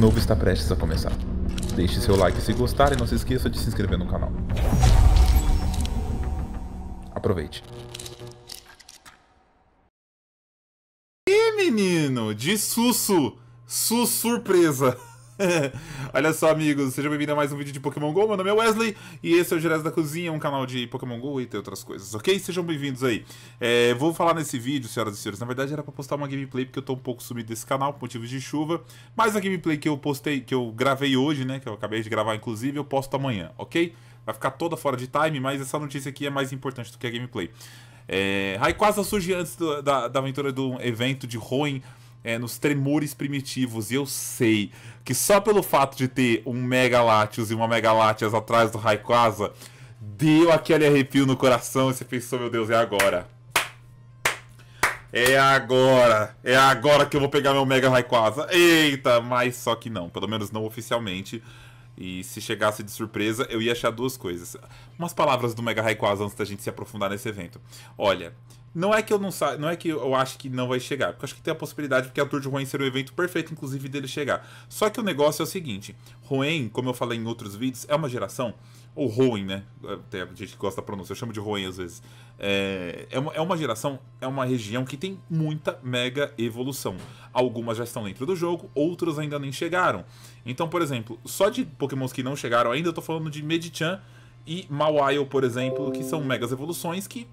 novo está prestes a começar. Deixe seu like se gostar e não se esqueça de se inscrever no canal. Aproveite. E menino, de susso, su surpresa. Olha só, amigos, sejam bem-vindos a mais um vídeo de Pokémon GO. Meu nome é Wesley e esse é o Gerés da Cozinha, um canal de Pokémon GO e tem outras coisas, ok? Sejam bem-vindos aí. É, vou falar nesse vídeo, senhoras e senhores, na verdade era pra postar uma gameplay porque eu tô um pouco sumido desse canal por motivos de chuva, mas a gameplay que eu postei, que eu gravei hoje, né, que eu acabei de gravar inclusive, eu posto amanhã, ok? Vai ficar toda fora de time, mas essa notícia aqui é mais importante do que a gameplay. É, Rayquaza surge antes do, da, da aventura do evento de Hoenn é, nos tremores primitivos. E eu sei que só pelo fato de ter um Mega Latios e uma Mega Latias atrás do Raikwaza, deu aquele arrepio no coração e você pensou, meu Deus, é agora. É agora! É agora que eu vou pegar meu Mega Raikwaza. Eita, mas só que não, pelo menos não oficialmente. E se chegasse de surpresa, eu ia achar duas coisas. Umas palavras do Mega Raikwaza antes da gente se aprofundar nesse evento. Olha, não é que eu não sa... não é que eu acho que não vai chegar, porque eu acho que tem a possibilidade, porque a Tour de Rouen seria o evento perfeito, inclusive, dele chegar. Só que o negócio é o seguinte: Rouen, como eu falei em outros vídeos, é uma geração, ou Rouen, né? Tem gente que gosta da pronúncia, eu chamo de Rouen às vezes. É, é, uma, é uma geração, é uma região que tem muita mega evolução. Algumas já estão dentro do jogo, outras ainda nem chegaram. Então, por exemplo, só de Pokémons que não chegaram ainda, eu tô falando de Medichan e Mawile, por exemplo, que são megas evoluções que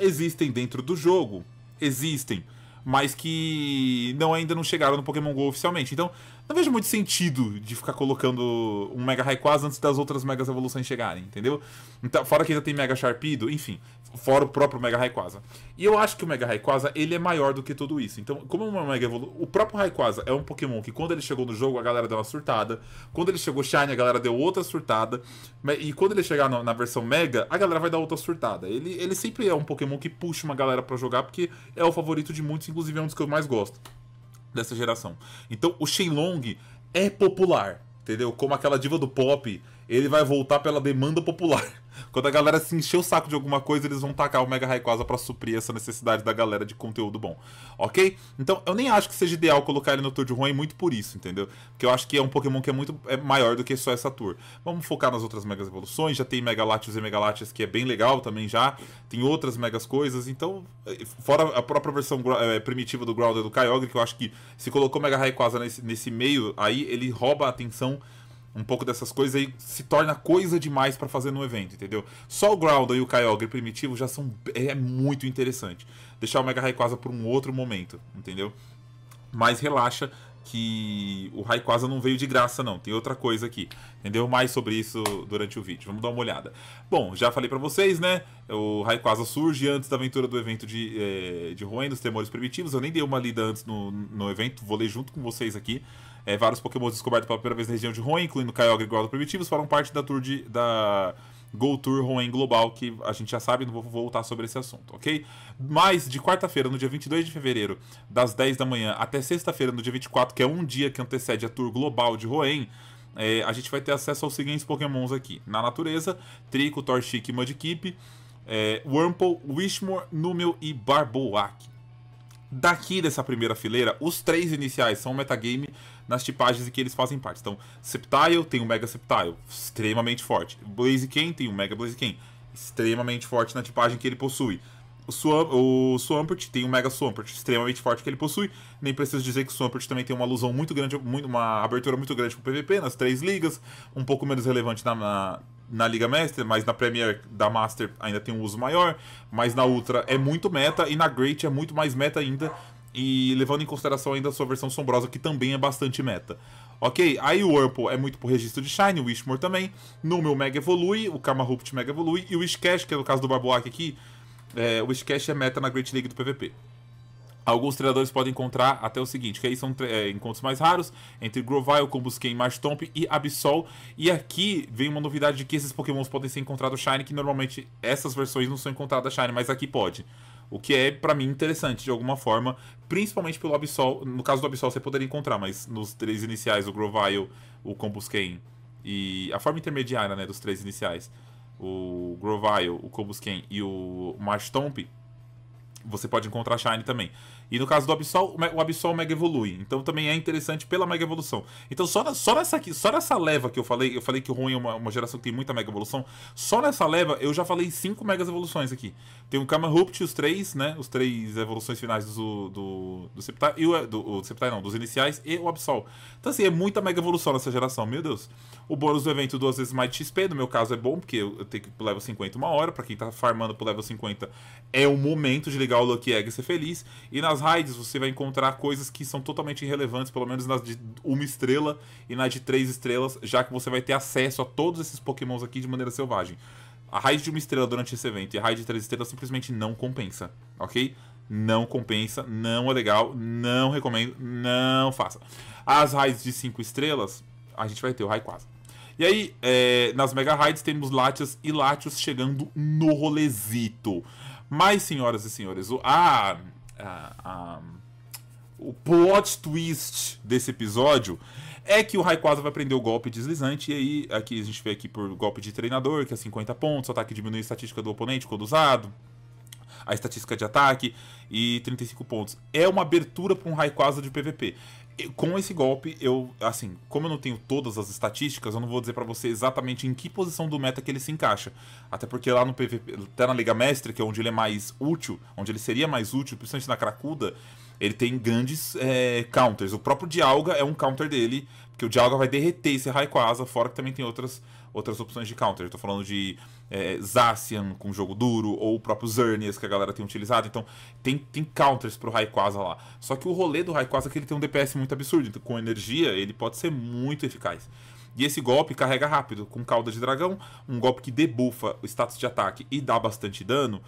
existem dentro do jogo, existem, mas que não ainda não chegaram no Pokémon Go oficialmente. Então, não vejo muito sentido de ficar colocando um Mega Rayquaza antes das outras Megas Evoluções chegarem, entendeu? Então, fora que ainda tem Mega Sharpedo, enfim, fora o próprio Mega Rayquaza. E eu acho que o Mega Rayquaza, ele é maior do que tudo isso. Então, como uma Mega Evolu O próprio Rayquaza é um Pokémon que quando ele chegou no jogo, a galera deu uma surtada. Quando ele chegou Shine, a galera deu outra surtada. E quando ele chegar na versão Mega, a galera vai dar outra surtada. Ele, ele sempre é um Pokémon que puxa uma galera para jogar, porque é o favorito de muitos, inclusive é um dos que eu mais gosto dessa geração. Então o Shenlong é popular, entendeu? Como aquela diva do pop ele vai voltar pela demanda popular. Quando a galera se encher o saco de alguma coisa, eles vão tacar o Mega Rayquaza para suprir essa necessidade da galera de conteúdo bom, ok? Então, eu nem acho que seja ideal colocar ele no tour de ruim muito por isso, entendeu? Porque eu acho que é um Pokémon que é muito é maior do que só essa tour. Vamos focar nas outras Megas Evoluções, já tem Mega Latios e Mega Latias que é bem legal também já, tem outras Megas coisas, então, eh, fora a própria versão é, primitiva do Groudon do Kyogre, que eu acho que se colocou Mega Rayquaza nesse, nesse meio, aí ele rouba a atenção um pouco dessas coisas aí se torna coisa demais para fazer no evento, entendeu? Só o Groudon e o Kyogre primitivo já são é, é muito interessante. Deixar o Mega Rayquaza por um outro momento, entendeu? Mas relaxa que o Rayquaza não veio de graça não, tem outra coisa aqui. Entendeu? Mais sobre isso durante o vídeo. Vamos dar uma olhada. Bom, já falei para vocês, né? O Rayquaza surge antes da aventura do evento de é, de Roen, dos Temores Primitivos. Eu nem dei uma lida antes no, no evento, vou ler junto com vocês aqui. É, vários Pokémon descobertos pela primeira vez na região de Hoenn, incluindo Kyogre e Groudon primitivos, foram parte da tour de, da Go Tour Hoenn Global, que a gente já sabe, não vou voltar sobre esse assunto, ok? Mas de quarta-feira, no dia 22 de fevereiro, das 10 da manhã até sexta-feira, no dia 24, que é um dia que antecede a tour global de Hoenn, é, a gente vai ter acesso aos seguintes Pokémons aqui: na natureza, Trico, Torchic e Mudkip, é, Wurmple, Wishmore, Numel e Barboak. Daqui dessa primeira fileira, os três iniciais são metagame nas tipagens em que eles fazem parte. Então, Sceptile tem o um Mega Sceptile, extremamente forte. Blaziken tem o um Mega Blaziken, extremamente forte na tipagem que ele possui. O, Swamp, o Swampert tem um Mega Swampert extremamente forte que ele possui. Nem preciso dizer que o Swampert também tem uma alusão muito grande, muito, uma abertura muito grande pro PVP nas três ligas, um pouco menos relevante na, na na Liga Master, mas na Premier da Master ainda tem um uso maior, mas na Ultra é muito meta e na Great é muito mais meta ainda, e levando em consideração ainda a sua versão sombrosa, que também é bastante meta. Ok, aí o Whirlpool é muito por registro de Shine, o Wishmore também, no meu Mega Evolui, o Kamarupt Mega Evolui, e o Wishcash, que é no caso do Barboac aqui, é, o Wishcash é meta na Great League do PVP. Alguns treinadores podem encontrar até o seguinte, que aí são é, encontros mais raros, entre Grovyle, Combusken, Mashtomp e Absol. E aqui vem uma novidade de que esses pokémons podem ser encontrados Shine, que normalmente essas versões não são encontradas Shine, mas aqui pode. O que é, para mim, interessante de alguma forma, principalmente pelo Absol. No caso do Absol você poderia encontrar, mas nos três iniciais, o Grovyle, o Combusken e a forma intermediária né, dos três iniciais, o Grovyle, o Combusken e o Mashtomp você pode encontrar Shine também. E no caso do Absol, o Absol Mega evolui. Então também é interessante pela Mega Evolução. Então só, na, só, nessa, aqui, só nessa leva que eu falei, eu falei que o Ruim é uma, uma, geração que tem muita Mega Evolução. Só nessa leva eu já falei cinco Megas Evoluções aqui. Tem o Kamarupt, os três, né? Os três evoluções finais do, do, do Sceptile, e o, do, o Sceptile não, dos iniciais e o Absol. Então assim, é muita Mega Evolução nessa geração, meu Deus. O bônus do evento duas vezes mais XP, no meu caso é bom, porque eu, eu tenho que pro level 50 uma hora. Pra quem tá farmando pro level 50 é o momento de ligar legal o Lucky Egg e ser feliz. E nas raids você vai encontrar coisas que são totalmente irrelevantes, pelo menos nas de uma estrela e nas de três estrelas, já que você vai ter acesso a todos esses pokémons aqui de maneira selvagem. A raid de uma estrela durante esse evento e a raid de três estrelas simplesmente não compensa, ok? Não compensa, não é legal, não recomendo, não faça. As raids de cinco estrelas, a gente vai ter o quase. E aí, é, nas Mega Raids temos Latias e Latios chegando no rolezito. Mas, senhoras e senhores, o, a, a, a, o plot twist desse episódio é que o Raikwaza vai prender o golpe deslizante. E aí, aqui a gente vê aqui por golpe de treinador, que é 50 pontos, ataque diminui a estatística do oponente quando usado a estatística de ataque e 35 pontos. É uma abertura para um Raikwaza de PVP com esse golpe, eu, assim, como eu não tenho todas as estatísticas, eu não vou dizer para você exatamente em que posição do meta que ele se encaixa. Até porque lá no PVP, até na Liga Mestre, que é onde ele é mais útil, onde ele seria mais útil, principalmente na Cracuda, ele tem grandes é, counters. O próprio Dialga é um counter dele, porque o Dialga vai derreter esse Raikwaza, fora que também tem outras, outras opções de counter. Eu tô falando de é, Zacian com jogo duro, ou o próprio Xerneas que a galera tem utilizado. Então tem, tem counters pro Raikwaza lá. Só que o rolê do Raikwaza é que ele tem um DPS muito absurdo. Então, com energia, ele pode ser muito eficaz. E esse golpe carrega rápido, com cauda de dragão, um golpe que debufa o status de ataque e dá bastante dano.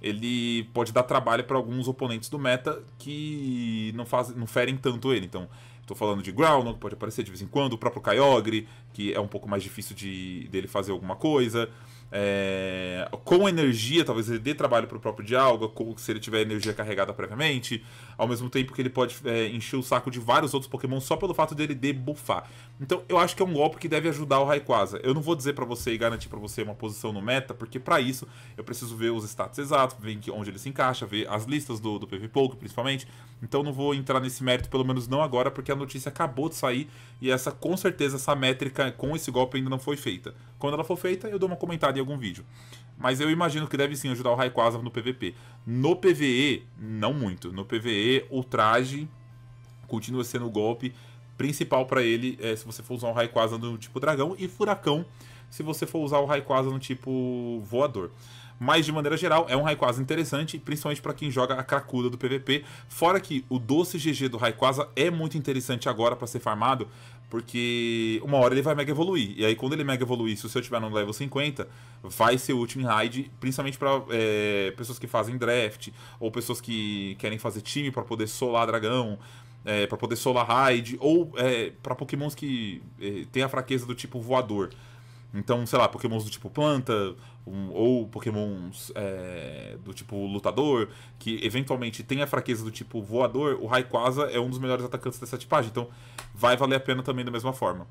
Ele pode dar trabalho para alguns oponentes do meta que não, faz, não ferem tanto ele. Então, estou falando de Ground, que pode aparecer de vez em quando, o próprio Kyogre, que é um pouco mais difícil de dele fazer alguma coisa. É, com energia, talvez ele dê trabalho para o próprio Dialga, se ele tiver energia carregada previamente, ao mesmo tempo que ele pode é, encher o saco de vários outros Pokémon só pelo fato dele debuffar. Então eu acho que é um golpe que deve ajudar o Rayquaza. Eu não vou dizer para você e garantir para você uma posição no meta, porque para isso eu preciso ver os status exatos, ver onde ele se encaixa, ver as listas do, do Poke principalmente. Então não vou entrar nesse mérito, pelo menos não agora, porque a notícia acabou de sair e essa com certeza essa métrica com esse golpe ainda não foi feita. Quando ela for feita, eu dou uma comentada em algum vídeo. Mas eu imagino que deve sim ajudar o Raikwaza no PVP. No PVE, não muito. No PVE, o traje continua sendo o golpe principal para ele é, se você for usar o Raikwaza no tipo dragão e furacão se você for usar o Raikwaza no tipo voador. Mas de maneira geral, é um Raikwaza interessante, principalmente para quem joga a cracuda do PVP. Fora que o doce GG do Raikwaza é muito interessante agora para ser farmado, porque uma hora ele vai mega evoluir. E aí, quando ele mega evoluir, se o seu tiver no level 50, vai ser útil em raid, principalmente para é, pessoas que fazem draft, ou pessoas que querem fazer time para poder solar dragão, é, para poder solar raid, ou é, para pokémons que é, tem a fraqueza do tipo voador. Então, sei lá, pokémons do tipo planta, um, ou Pokémons é, do tipo lutador, que eventualmente tem a fraqueza do tipo voador, o Rayquaza é um dos melhores atacantes dessa tipagem. Então vai valer a pena também da mesma forma.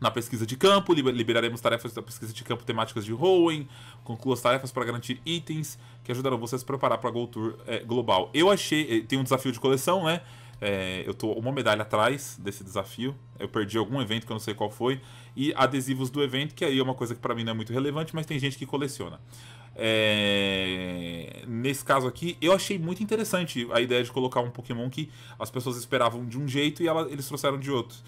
Na pesquisa de campo, liberaremos tarefas da pesquisa de campo temáticas de Hoenn. Conclua as tarefas para garantir itens que ajudarão você a se preparar para a Gold Tour é, global. Eu achei. Eh, tem um desafio de coleção, né? É, eu tô uma medalha atrás desse desafio. Eu perdi algum evento que eu não sei qual foi. E adesivos do evento, que aí é uma coisa que para mim não é muito relevante, mas tem gente que coleciona. É, nesse caso aqui, eu achei muito interessante a ideia de colocar um Pokémon que as pessoas esperavam de um jeito e ela, eles trouxeram de outro.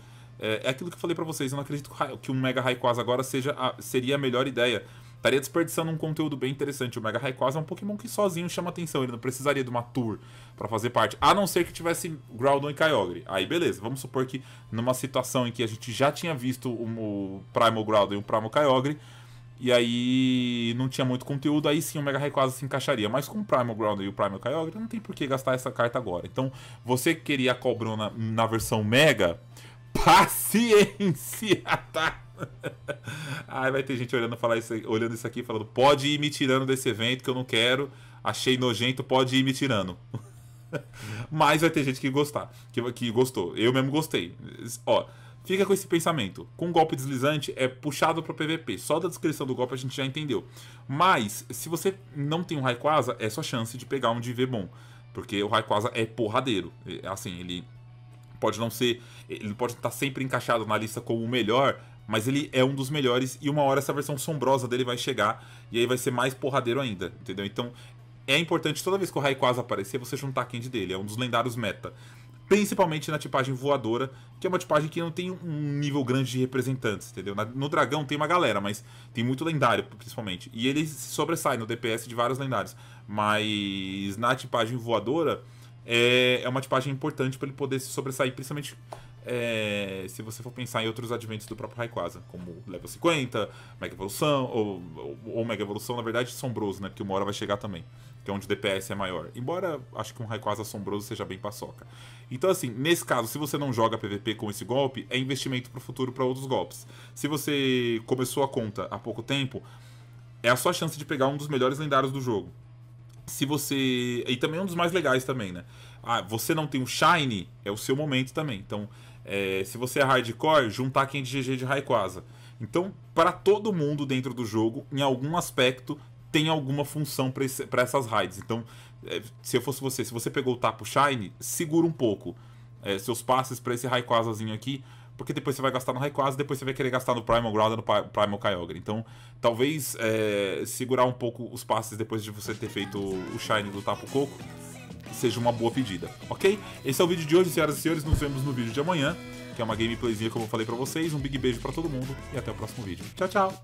É, é aquilo que eu falei para vocês, eu não acredito que um Mega Rayquaza agora seja a, seria a melhor ideia estaria desperdiçando um conteúdo bem interessante. O Mega Rayquaza é um Pokémon que sozinho chama atenção, ele não precisaria de uma tour para fazer parte, a não ser que tivesse Groudon e Kyogre. Aí beleza, vamos supor que numa situação em que a gente já tinha visto o Primal Groudon e o Primal Kyogre, e aí não tinha muito conteúdo, aí sim o Mega Rayquaza se encaixaria. Mas com o Primal Groudon e o Primal Kyogre, não tem por que gastar essa carta agora. Então, você que queria a Cobrona na versão Mega, paciência, tá? Aí vai ter gente olhando, falar isso, olhando isso aqui falando: pode ir me tirando desse evento que eu não quero, achei nojento, pode ir me tirando. Mas vai ter gente que gostar, que, que gostou. Eu mesmo gostei. Ó, fica com esse pensamento. Com golpe deslizante é puxado para o PVP. Só da descrição do golpe a gente já entendeu. Mas, se você não tem um Raikwaza, é sua chance de pegar um DV bom. Porque o Raikwaza é porradeiro. É, assim, ele pode não ser. Ele pode estar sempre encaixado na lista como o melhor, mas ele é um dos melhores e uma hora essa versão sombrosa dele vai chegar e aí vai ser mais porradeiro ainda, entendeu? Então é importante toda vez que o Raikwaza aparecer você juntar a Candy dele, é um dos lendários meta. Principalmente na tipagem voadora, que é uma tipagem que não tem um nível grande de representantes, entendeu? no dragão tem uma galera, mas tem muito lendário, principalmente. E ele se sobressai no DPS de vários lendários. Mas na tipagem voadora, é, é uma tipagem importante para ele poder se sobressair, principalmente é, se você for pensar em outros adventos do próprio Rayquaza, como level 50, Mega Evolução, ou, ou, ou Mega Evolução, na verdade, Sombroso, né? Porque uma hora vai chegar também, que é onde o DPS é maior. Embora acho que um Rayquaza Sombroso seja bem paçoca. Então, assim, nesse caso, se você não joga PVP com esse golpe, é investimento para o futuro para outros golpes. Se você começou a conta há pouco tempo, é a sua chance de pegar um dos melhores lendários do jogo. Se você. E também é um dos mais legais também, né? Ah, você não tem o Shine, é o seu momento também. Então, é, se você é hardcore, juntar quem é de GG de Raikwaza. Então, para todo mundo dentro do jogo, em algum aspecto, tem alguma função para essas raids. Então, é, se eu fosse você, se você pegou o Tapo Shine, segura um pouco é, seus passes para esse Raikwazazinho aqui, porque depois você vai gastar no Rayquaza, depois você vai querer gastar no Primal Ground no Primal Kyogre. Então, talvez é, segurar um pouco os passes depois de você ter feito o Shine do Tapu Coco seja uma boa pedida, ok? Esse é o vídeo de hoje, senhoras e senhores. Nos vemos no vídeo de amanhã, que é uma gameplayzinha como eu falei pra vocês. Um big beijo pra todo mundo e até o próximo vídeo. Tchau, tchau!